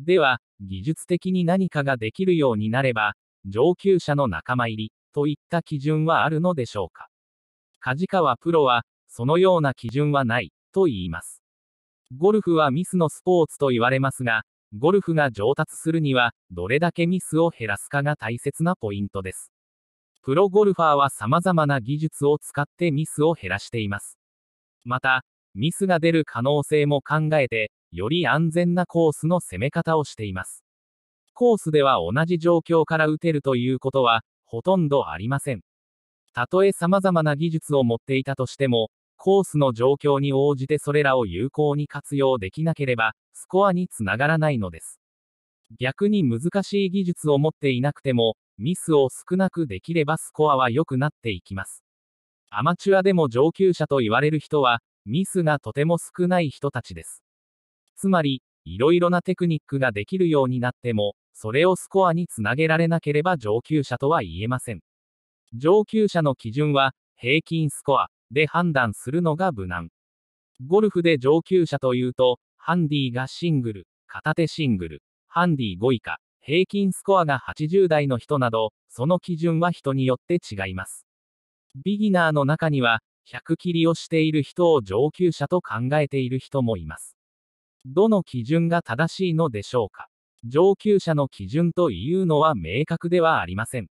では、技術的に何かができるようになれば、上級者の仲間入り、といった基準はあるのでしょうか。梶川プロは、そのような基準はない、と言います。ゴルフはミスのスポーツと言われますが、ゴルフが上達するには、どれだけミスを減らすかが大切なポイントです。プロゴルファーは様々な技術を使ってミスを減らしています。また、ミスが出る可能性も考えて、より安全なコースの攻め方をしています。コースでは同じ状況から打てるということは、ほとんどありません。たとえ様々な技術を持っていたとしても、コースの状況に応じてそれらを有効に活用できなければ、スコアにつながらないのです。逆に難しい技術を持っていなくても、ミスを少なくできればスコアは良くなっていきます。アマチュアでも上級者と言われる人は、ミスがとても少ない人たちです。つまり、いろいろなテクニックができるようになっても、それをスコアにつなげられなければ上級者とは言えません。上級者の基準は、平均スコアで判断するのが無難。ゴルフで上級者というと、ハンディがシングル、片手シングル、ハンディ5以下、平均スコアが80代の人など、その基準は人によって違います。ビギナーの中には、100切りをしている人を上級者と考えている人もいます。どの基準が正しいのでしょうか上級者の基準というのは明確ではありません。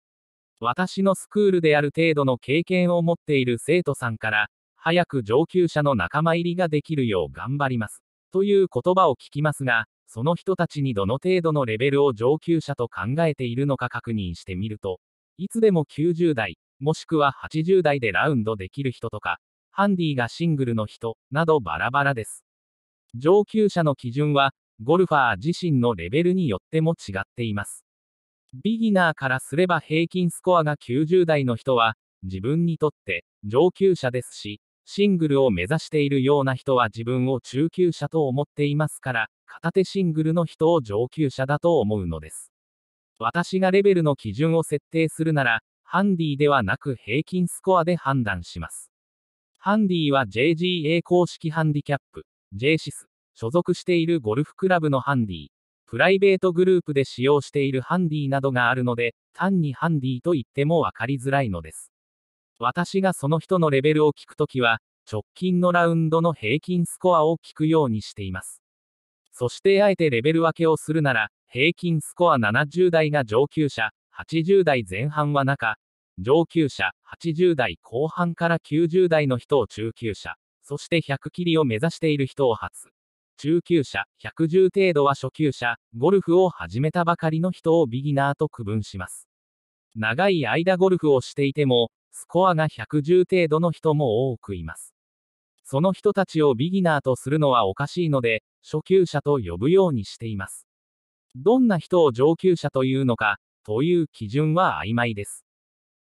私のスクールである程度の経験を持っている生徒さんから、早く上級者の仲間入りができるよう頑張ります。という言葉を聞きますが、その人たちにどの程度のレベルを上級者と考えているのか確認してみると、いつでも90代、もしくは80代でラウンドできる人とか、ハンディがシングルの人、などバラバラです。上級者の基準は、ゴルファー自身のレベルによっても違っています。ビギナーからすれば平均スコアが90代の人は、自分にとって上級者ですし、シングルを目指しているような人は自分を中級者と思っていますから、片手シングルの人を上級者だと思うのです。私がレベルの基準を設定するなら、ハンディではなく平均スコアで判断します。ハンディは JGA 公式ハンディキャップ、JSIS、所属しているゴルフクラブのハンディ、プライベートグループで使用しているハンディなどがあるので、単にハンディと言っても分かりづらいのです。私がその人のレベルを聞くときは、直近のラウンドの平均スコアを聞くようにしています。そしてあえてレベル分けをするなら、平均スコア70代が上級者、80代前半は中、上級者、80代後半から90代の人を中級者、そして100切りを目指している人を発。中級者、110程度は初級者、ゴルフを始めたばかりの人をビギナーと区分します。長い間ゴルフをしていても、スコアが110程度の人も多くいます。その人たちをビギナーとするのはおかしいので、初級者と呼ぶようにしています。どんな人を上級者というのか、という基準は曖昧です。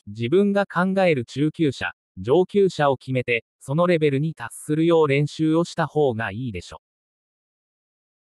自分が考える中級者、上級者を決めて、そのレベルに達するよう練習をした方がいいでしょう。